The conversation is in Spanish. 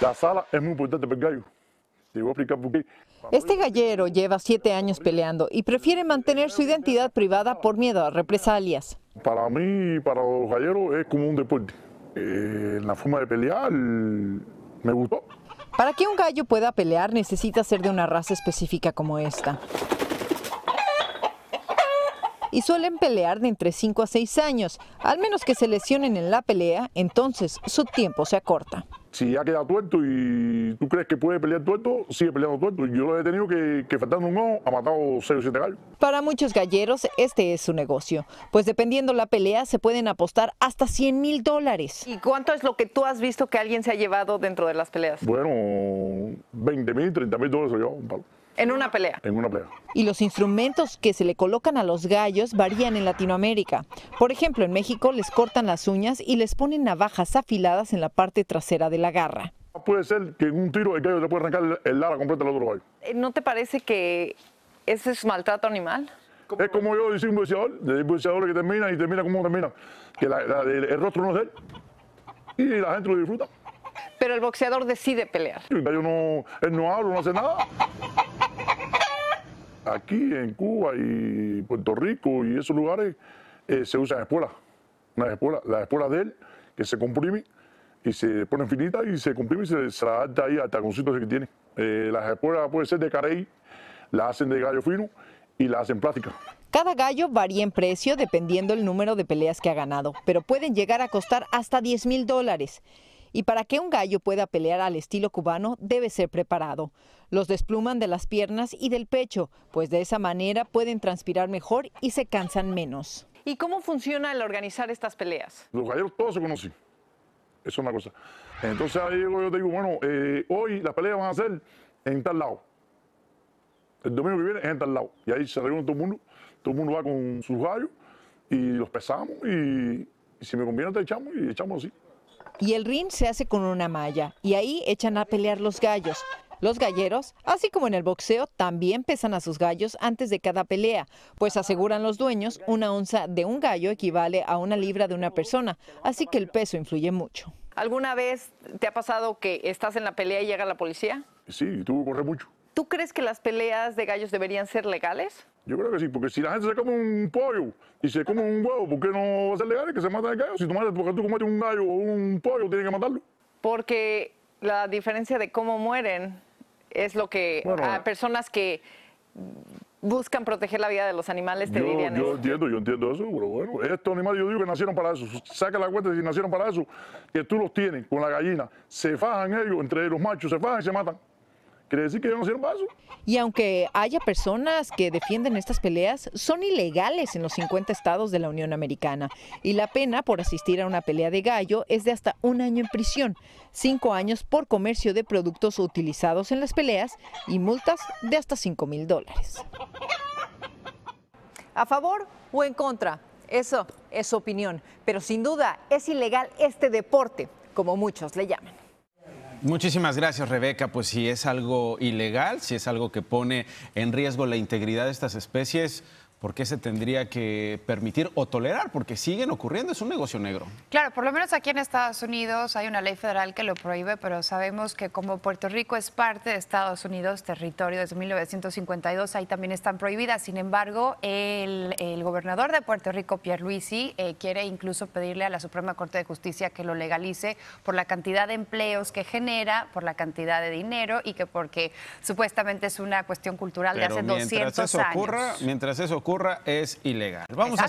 La sala es muy importante para el gallo. Te voy a explicar por qué. Este gallero lleva siete años peleando y prefiere mantener su identidad privada por miedo a represalias. Para mí, para los galleros, es como un deporte. Eh, la forma de pelear me gustó. Para que un gallo pueda pelear necesita ser de una raza específica como esta. Y suelen pelear de entre 5 a 6 años. Al menos que se lesionen en la pelea, entonces su tiempo se acorta. Si ha quedado tuerto y tú crees que puede pelear tuerto, sigue peleando tuerto. Yo lo he tenido que, que faltando un ojo, ha matado 6 o 7 gallos. Para muchos galleros, este es su negocio, pues dependiendo la pelea, se pueden apostar hasta 100 mil dólares. ¿Y cuánto es lo que tú has visto que alguien se ha llevado dentro de las peleas? Bueno, 20 mil, 30 mil dólares se un en una pelea. En una pelea. Y los instrumentos que se le colocan a los gallos varían en Latinoamérica. Por ejemplo, en México les cortan las uñas y les ponen navajas afiladas en la parte trasera de la garra. Puede ser que en un tiro el gallo le pueda arrancar el ala completa al otro gallo. Eh, ¿No te parece que ese es maltrato animal? Es como yo decir un boxeador, el boxeador que termina y termina como termina, que el, rostro no es él y la gente lo disfruta. Pero el boxeador decide pelear. El gallo no, no habla, no hace nada aquí en Cuba y Puerto Rico y esos lugares eh, se usan espuelas. Las espuelas, de él que se comprime y se ponen finitas y se comprime y se, se la adapta ahí al taconcito que tiene. Eh, las espuelas pueden ser de carey, las hacen de gallo fino y las hacen plástica. Cada gallo varía en precio dependiendo el número de peleas que ha ganado, pero pueden llegar a costar hasta 10 mil dólares. Y para que un gallo pueda pelear al estilo cubano debe ser preparado. Los despluman de las piernas y del pecho, pues de esa manera pueden transpirar mejor y se cansan menos. ¿Y cómo funciona el organizar estas peleas? Los galleros todos se conocen. Eso es una cosa. Entonces ahí yo te digo, bueno, eh, hoy las peleas van a ser en tal lado. El domingo que viene es en tal lado. Y ahí se reúne todo el mundo. Todo el mundo va con sus gallos y los pesamos y, y si me conviene te echamos y echamos así y el ring se hace con una malla y ahí echan a pelear los gallos. Los galleros, así como en el boxeo, también pesan a sus gallos antes de cada pelea, pues aseguran los dueños una onza de un gallo equivale a una libra de una persona, así que el peso influye mucho. ¿Alguna vez te ha pasado que estás en la pelea y llega la policía? Sí, tuvo que correr mucho. ¿Tú crees que las peleas de gallos deberían ser legales? Yo creo que sí, porque si la gente se come un pollo y se come un huevo, ¿por qué no va a ser legal que se mata el gallo? Si tú matas, porque tú comes un gallo o un pollo, tienes que matarlo. Porque la diferencia de cómo mueren es lo que a personas que buscan proteger la vida de los animales te yo, dirían yo entiendo yo entiendo eso pero bueno estos animales yo digo que nacieron para eso saca la cuenta si nacieron para eso que tú los tienes con la gallina se fajan ellos entre los machos se fajan y se matan y aunque haya personas que defienden estas peleas, son ilegales en los 50 estados de la Unión Americana. Y la pena por asistir a una pelea de gallo es de hasta un año en prisión, cinco años por comercio de productos utilizados en las peleas y multas de hasta 5 mil dólares. ¿A favor o en contra? Eso es opinión. Pero sin duda es ilegal este deporte, como muchos le llaman. Muchísimas gracias, Rebeca. Pues si es algo ilegal, si es algo que pone en riesgo la integridad de estas especies, ¿por qué se tendría que permitir o tolerar? Porque siguen ocurriendo, es un negocio negro. Claro, por lo menos aquí en Estados Unidos hay una ley federal que lo prohíbe, pero sabemos que como Puerto Rico es parte de Estados Unidos, territorio desde 1952, ahí también están prohibidas. Sin embargo, el, gobernador de Puerto Rico, Pierre Luisi, eh, quiere incluso pedirle a la Suprema Corte de Justicia que lo legalice por la cantidad de empleos que genera, por la cantidad de dinero y que porque supuestamente es una cuestión cultural de hace 200 eso años. Mientras eso ocurra, es ilegal. Vamos